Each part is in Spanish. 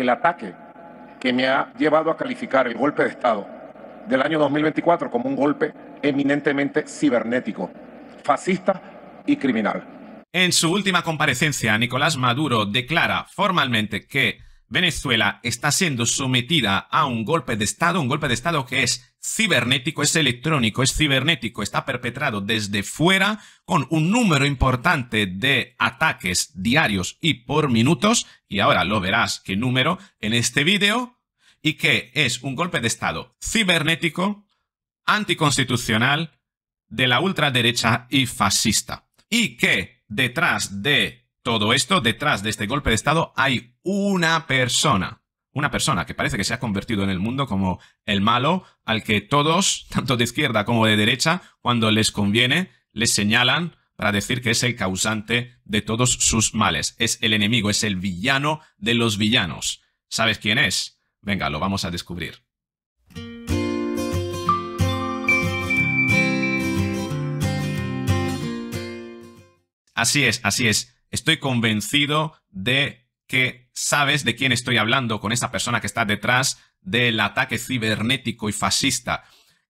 el ataque que me ha llevado a calificar el golpe de Estado del año 2024 como un golpe eminentemente cibernético, fascista y criminal. En su última comparecencia, Nicolás Maduro declara formalmente que Venezuela está siendo sometida a un golpe de Estado, un golpe de Estado que es cibernético, es electrónico, es cibernético, está perpetrado desde fuera con un número importante de ataques diarios y por minutos, y ahora lo verás qué número en este vídeo, y que es un golpe de Estado cibernético, anticonstitucional, de la ultraderecha y fascista. Y que detrás de todo esto, detrás de este golpe de Estado, hay una persona. Una persona que parece que se ha convertido en el mundo como el malo, al que todos, tanto de izquierda como de derecha, cuando les conviene, les señalan para decir que es el causante de todos sus males. Es el enemigo, es el villano de los villanos. ¿Sabes quién es? Venga, lo vamos a descubrir. Así es, así es. Estoy convencido de que sabes de quién estoy hablando con esta persona que está detrás del ataque cibernético y fascista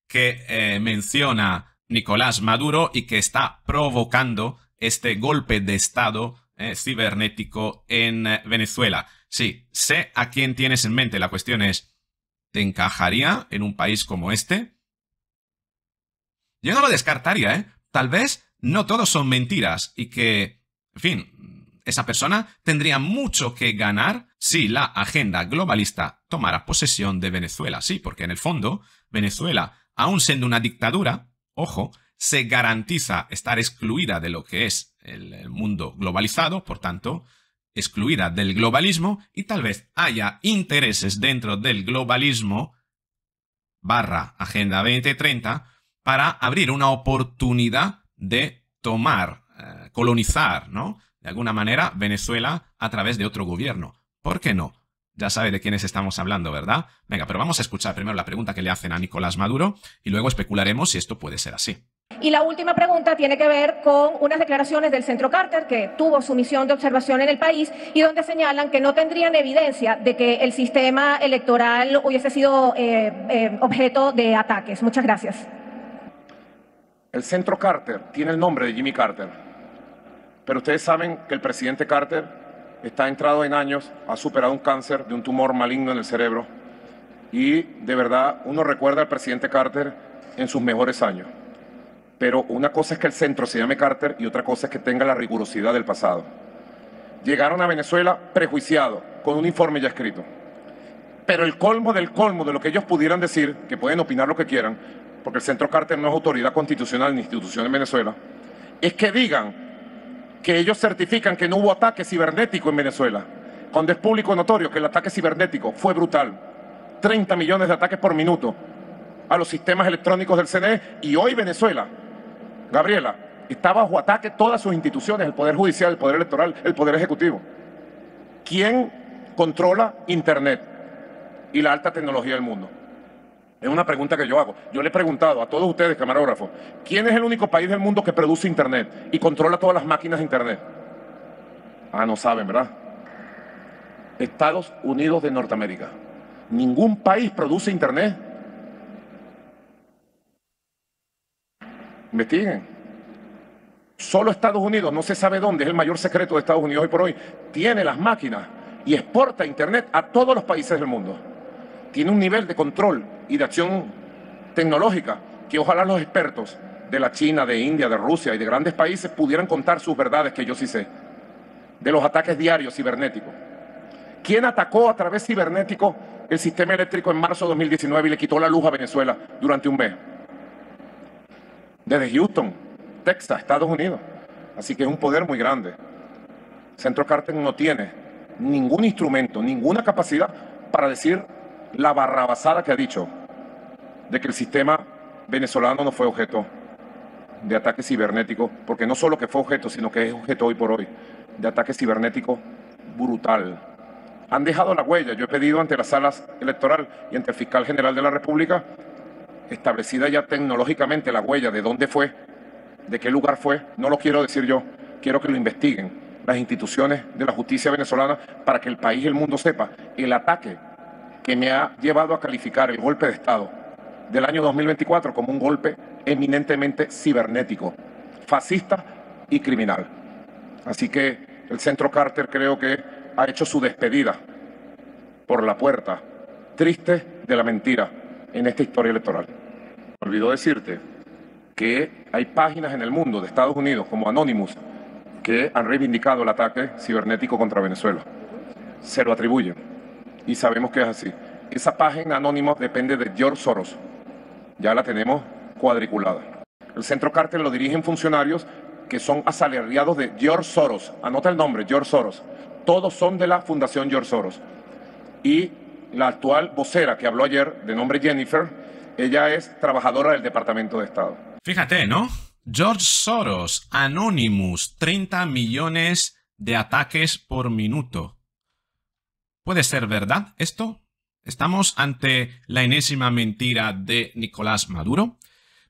que eh, menciona Nicolás Maduro y que está provocando este golpe de Estado eh, cibernético en eh, Venezuela. Sí, sé a quién tienes en mente. La cuestión es, ¿te encajaría en un país como este? Yo no lo descartaría, ¿eh? Tal vez no todos son mentiras y que, en fin, esa persona tendría mucho que ganar si la agenda globalista tomara posesión de Venezuela. Sí, porque en el fondo, Venezuela, aún siendo una dictadura, ojo, se garantiza estar excluida de lo que es el, mundo globalizado, por tanto, excluida del globalismo y tal vez haya intereses dentro del globalismo barra Agenda 2030 para abrir una oportunidad de tomar, eh, colonizar, ¿no? de alguna manera, Venezuela a través de otro gobierno. ¿Por qué no? Ya sabe de quiénes estamos hablando, ¿verdad? Venga, pero vamos a escuchar primero la pregunta que le hacen a Nicolás Maduro y luego especularemos si esto puede ser así. Y la última pregunta tiene que ver con unas declaraciones del Centro Carter, que tuvo su misión de observación en el país, y donde señalan que no tendrían evidencia de que el sistema electoral hubiese sido eh, eh, objeto de ataques. Muchas gracias. El Centro Carter tiene el nombre de Jimmy Carter. Pero ustedes saben que el presidente Carter está entrado en años, ha superado un cáncer de un tumor maligno en el cerebro y de verdad uno recuerda al presidente Carter en sus mejores años. Pero una cosa es que el centro se llame Carter y otra cosa es que tenga la rigurosidad del pasado. Llegaron a Venezuela prejuiciados, con un informe ya escrito. Pero el colmo del colmo de lo que ellos pudieran decir, que pueden opinar lo que quieran, porque el centro Carter no es autoridad constitucional ni institución en Venezuela, es que digan que ellos certifican que no hubo ataque cibernético en Venezuela, cuando es público notorio que el ataque cibernético fue brutal. 30 millones de ataques por minuto a los sistemas electrónicos del CNE y hoy Venezuela, Gabriela, está bajo ataque todas sus instituciones, el Poder Judicial, el Poder Electoral, el Poder Ejecutivo. ¿Quién controla Internet y la alta tecnología del mundo? Es una pregunta que yo hago. Yo le he preguntado a todos ustedes, camarógrafos, ¿quién es el único país del mundo que produce Internet y controla todas las máquinas de Internet? Ah, no saben, ¿verdad? Estados Unidos de Norteamérica. Ningún país produce Internet. Investiguen. Solo Estados Unidos, no se sabe dónde, es el mayor secreto de Estados Unidos hoy por hoy, tiene las máquinas y exporta Internet a todos los países del mundo. Tiene un nivel de control y de acción tecnológica, que ojalá los expertos de la China, de India, de Rusia y de grandes países pudieran contar sus verdades, que yo sí sé, de los ataques diarios cibernéticos. ¿Quién atacó a través cibernético el sistema eléctrico en marzo de 2019 y le quitó la luz a Venezuela durante un mes? Desde Houston, Texas, Estados Unidos. Así que es un poder muy grande. Centro Carter no tiene ningún instrumento, ninguna capacidad para decir la barrabasada que ha dicho de que el sistema venezolano no fue objeto de ataques cibernéticos, porque no solo que fue objeto, sino que es objeto hoy por hoy de ataque cibernético brutal. Han dejado la huella. Yo he pedido ante las salas electoral y ante el fiscal general de la República establecida ya tecnológicamente la huella de dónde fue, de qué lugar fue. No lo quiero decir yo, quiero que lo investiguen las instituciones de la justicia venezolana para que el país y el mundo sepa el ataque que me ha llevado a calificar el golpe de Estado del año 2024 como un golpe eminentemente cibernético, fascista y criminal. Así que el Centro Carter creo que ha hecho su despedida por la puerta, triste de la mentira en esta historia electoral. Olvidó decirte que hay páginas en el mundo de Estados Unidos como Anonymous que han reivindicado el ataque cibernético contra Venezuela. Se lo atribuyen y sabemos que es así. Esa página anónima depende de George Soros, ya la tenemos cuadriculada. El centro cártel lo dirigen funcionarios que son asalariados de George Soros. Anota el nombre, George Soros. Todos son de la Fundación George Soros. Y la actual vocera que habló ayer, de nombre Jennifer, ella es trabajadora del Departamento de Estado. Fíjate, ¿no? George Soros, Anonymous, 30 millones de ataques por minuto. ¿Puede ser verdad esto? ¿Estamos ante la enésima mentira de Nicolás Maduro?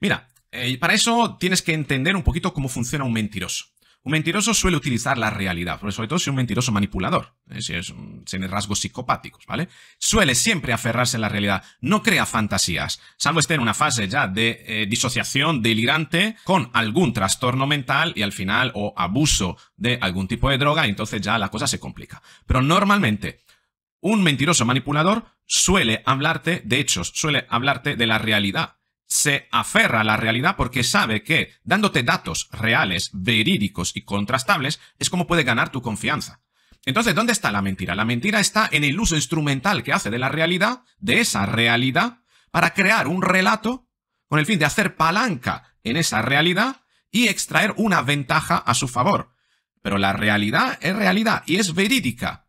Mira, eh, para eso tienes que entender un poquito cómo funciona un mentiroso. Un mentiroso suele utilizar la realidad, sobre todo si es un mentiroso manipulador, eh, si es tiene rasgos psicopáticos, ¿vale? Suele siempre aferrarse a la realidad, no crea fantasías, salvo esté en una fase ya de eh, disociación delirante con algún trastorno mental y al final o abuso de algún tipo de droga, entonces ya la cosa se complica. Pero normalmente un mentiroso manipulador suele hablarte de hechos, suele hablarte de la realidad. Se aferra a la realidad porque sabe que, dándote datos reales, verídicos y contrastables, es como puede ganar tu confianza. Entonces, ¿dónde está la mentira? La mentira está en el uso instrumental que hace de la realidad, de esa realidad, para crear un relato con el fin de hacer palanca en esa realidad y extraer una ventaja a su favor. Pero la realidad es realidad y es verídica.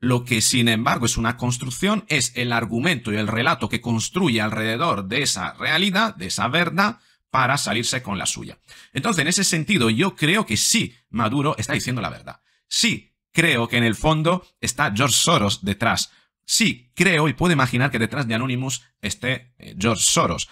Lo que sin embargo es una construcción es el argumento y el relato que construye alrededor de esa realidad, de esa verdad, para salirse con la suya. Entonces, en ese sentido, yo creo que sí, Maduro está diciendo la verdad. Sí, creo que en el fondo está George Soros detrás. Sí, creo y puedo imaginar que detrás de Anonymous esté eh, George Soros.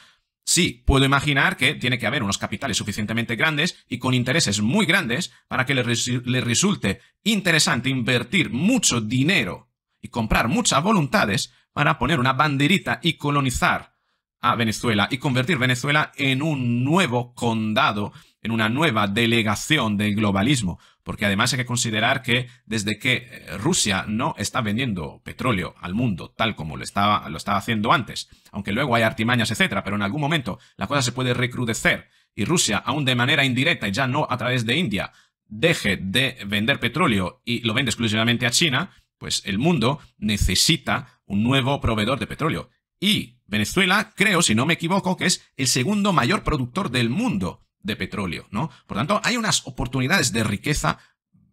Sí, puedo imaginar que tiene que haber unos capitales suficientemente grandes y con intereses muy grandes para que les, resulte interesante invertir mucho dinero y comprar muchas voluntades para poner una banderita y colonizar a Venezuela y convertir Venezuela en un nuevo condado, en una nueva delegación del globalismo. Porque además hay que considerar que desde que eh, Rusia no está vendiendo petróleo al mundo tal como lo estaba, lo estaba haciendo antes, aunque luego hay artimañas, etcétera, pero en algún momento la cosa se puede recrudecer y Rusia, aún de manera indirecta y ya no a través de India, deje de vender petróleo y lo vende exclusivamente a China, pues el mundo necesita un nuevo proveedor de petróleo. Y Venezuela, creo, si no me equivoco, que es el segundo mayor productor del mundo de petróleo, ¿no? Por tanto, hay unas oportunidades de riqueza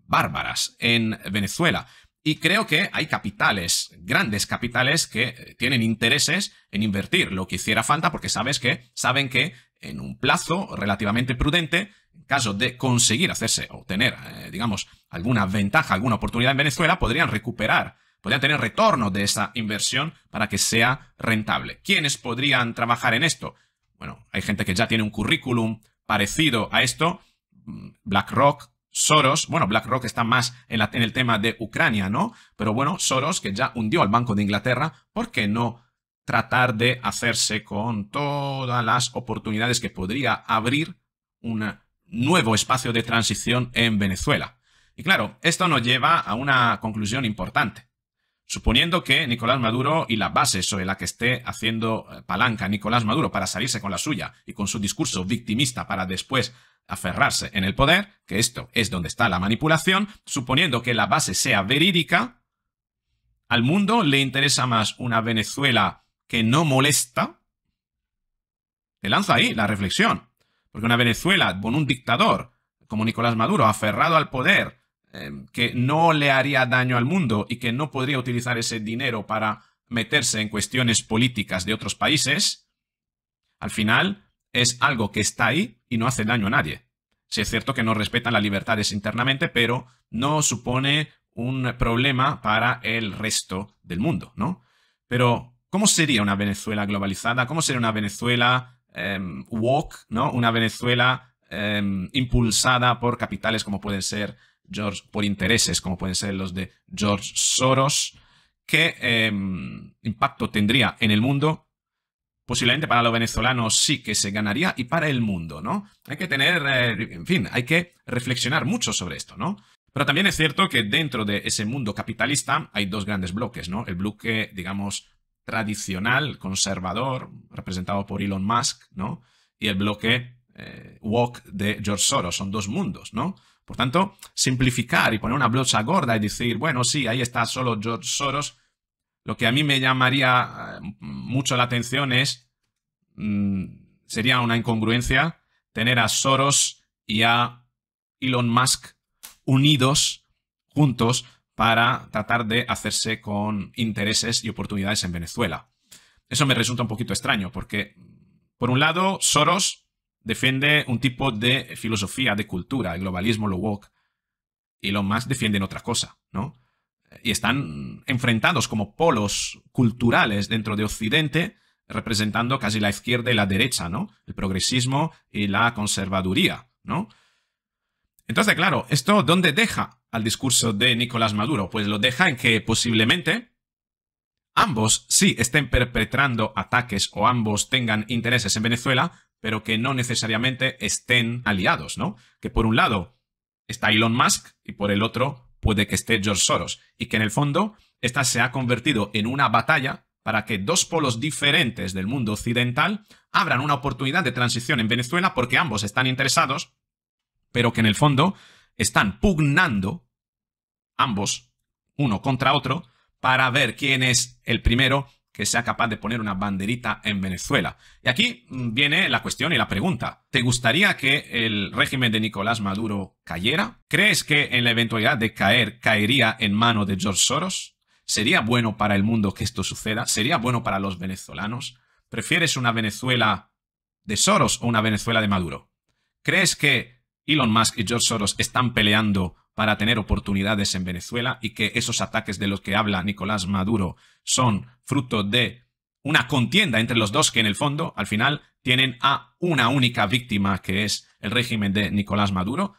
bárbaras en Venezuela. Y creo que hay capitales, grandes capitales, que eh, tienen intereses en invertir lo que hiciera falta, porque sabes que saben que en un plazo relativamente prudente, en caso de conseguir hacerse o tener, eh, digamos, alguna ventaja, alguna oportunidad en Venezuela, podrían recuperar podrían tener retorno de esa inversión para que sea rentable. ¿Quiénes podrían trabajar en esto? Bueno, hay gente que ya tiene un currículum parecido a esto. Mm, BlackRock, Soros, bueno, BlackRock está más en el tema de Ucrania, ¿no? Pero bueno, Soros, que ya hundió al Banco de Inglaterra, ¿por qué no tratar de hacerse con todas las oportunidades que podría abrir un nuevo espacio de transición en Venezuela? Y claro, esto nos lleva a una conclusión importante. Suponiendo que Nicolás Maduro y la base sobre la que esté haciendo eh, palanca Nicolás Maduro para salirse con la suya y con su discurso victimista para después aferrarse en el poder, que esto es donde está la manipulación, suponiendo que la base sea verídica, al mundo le interesa más una Venezuela que no molesta. Te lanza ahí la reflexión. Porque una Venezuela con un dictador como Nicolás Maduro aferrado al poder Em, que no le haría daño al mundo y que no podría utilizar ese dinero para meterse en cuestiones políticas de otros países, al final es algo que está ahí y no hace daño a nadie. Si es cierto que no respetan las libertades internamente, pero no supone un problema para el resto del mundo, ¿no? Pero, ¿cómo sería una Venezuela globalizada? ¿Cómo sería una Venezuela em, woke? ¿no? Una Venezuela em, impulsada por capitales como pueden ser George, por intereses, como pueden ser los de George Soros, ¿qué em, impacto tendría en el mundo? Posiblemente para los venezolanos sí que se ganaría y para el mundo, ¿no? Hay que tener, eh, en fin, hay que reflexionar mucho sobre esto, ¿no? Pero también es cierto que dentro de ese mundo capitalista hay dos grandes bloques, ¿no? El bloque, digamos, tradicional, conservador, representado por Elon Musk, ¿no? Y el bloque eh, woke de George Soros. Son dos mundos, ¿no? Por tanto, simplificar y poner una blocha gorda y decir, bueno, sí, ahí está solo George Soros, lo que a mí me llamaría eh, mucho la atención es, mm, sería una incongruencia tener a Soros y a Elon Musk unidos, juntos, para tratar de hacerse con intereses y oportunidades en Venezuela. Eso me resulta un poquito extraño, porque, por un lado, Soros defiende un tipo de filosofía, de cultura, el globalismo, lo y lo más defienden otra cosa, ¿no? Y están enfrentados como polos culturales dentro de Occidente, representando casi la izquierda y la derecha, ¿no? El progresismo y la conservaduría, ¿no? Entonces, claro, ¿esto dónde deja al discurso de Nicolás Maduro? Pues lo deja en que posiblemente ambos sí estén perpetrando ataques o ambos tengan intereses en Venezuela, pero que no necesariamente estén aliados, ¿no? Que por un lado está Elon Musk y por el otro puede que esté George Soros, y que en el fondo esta se ha convertido en una batalla para que dos polos diferentes del mundo occidental abran una oportunidad de transición en Venezuela porque ambos están interesados, pero que en el fondo están pugnando ambos, uno contra otro, para ver quién es el primero que sea capaz de poner una banderita en Venezuela. Y aquí mm, viene la cuestión y la pregunta. ¿Te gustaría que el régimen de Nicolás Maduro cayera? ¿Crees que en la eventualidad de caer caería en mano de George Soros? ¿Sería bueno para el mundo que esto suceda? ¿Sería bueno para los venezolanos? ¿Prefieres una Venezuela de Soros o una Venezuela de Maduro? ¿Crees que Elon Musk y George Soros están peleando para tener oportunidades en Venezuela y que esos ataques de los que habla Nicolás Maduro son fruto de una contienda entre los dos que en el fondo, al final, tienen a una única víctima que es el régimen de Nicolás Maduro,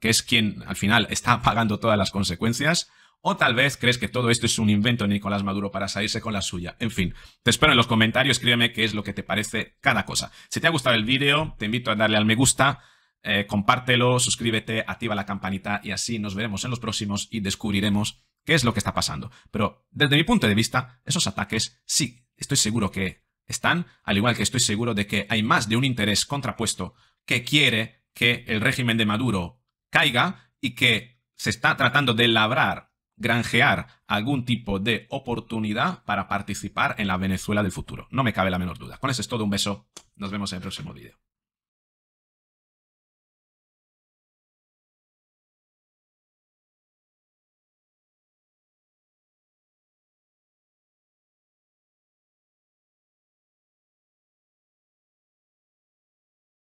que es quien al final está pagando todas las consecuencias. O tal vez crees que todo esto es un invento de Nicolás Maduro para salirse con la suya. En fin, te espero en los comentarios, escríbeme qué es lo que te parece cada cosa. Si te ha gustado el vídeo, te invito a darle al me gusta, eh, compártelo, suscríbete, activa la campanita y así nos veremos en los próximos y descubriremos qué es lo que está pasando. Pero desde mi punto de vista, esos ataques sí, estoy seguro que están, al igual que estoy seguro de que hay más de un interés contrapuesto que quiere que el régimen de Maduro caiga y que se está tratando de labrar, granjear algún tipo de oportunidad para participar en la Venezuela del futuro. No me cabe la menor duda. Con eso es todo, un beso, nos vemos en el próximo vídeo.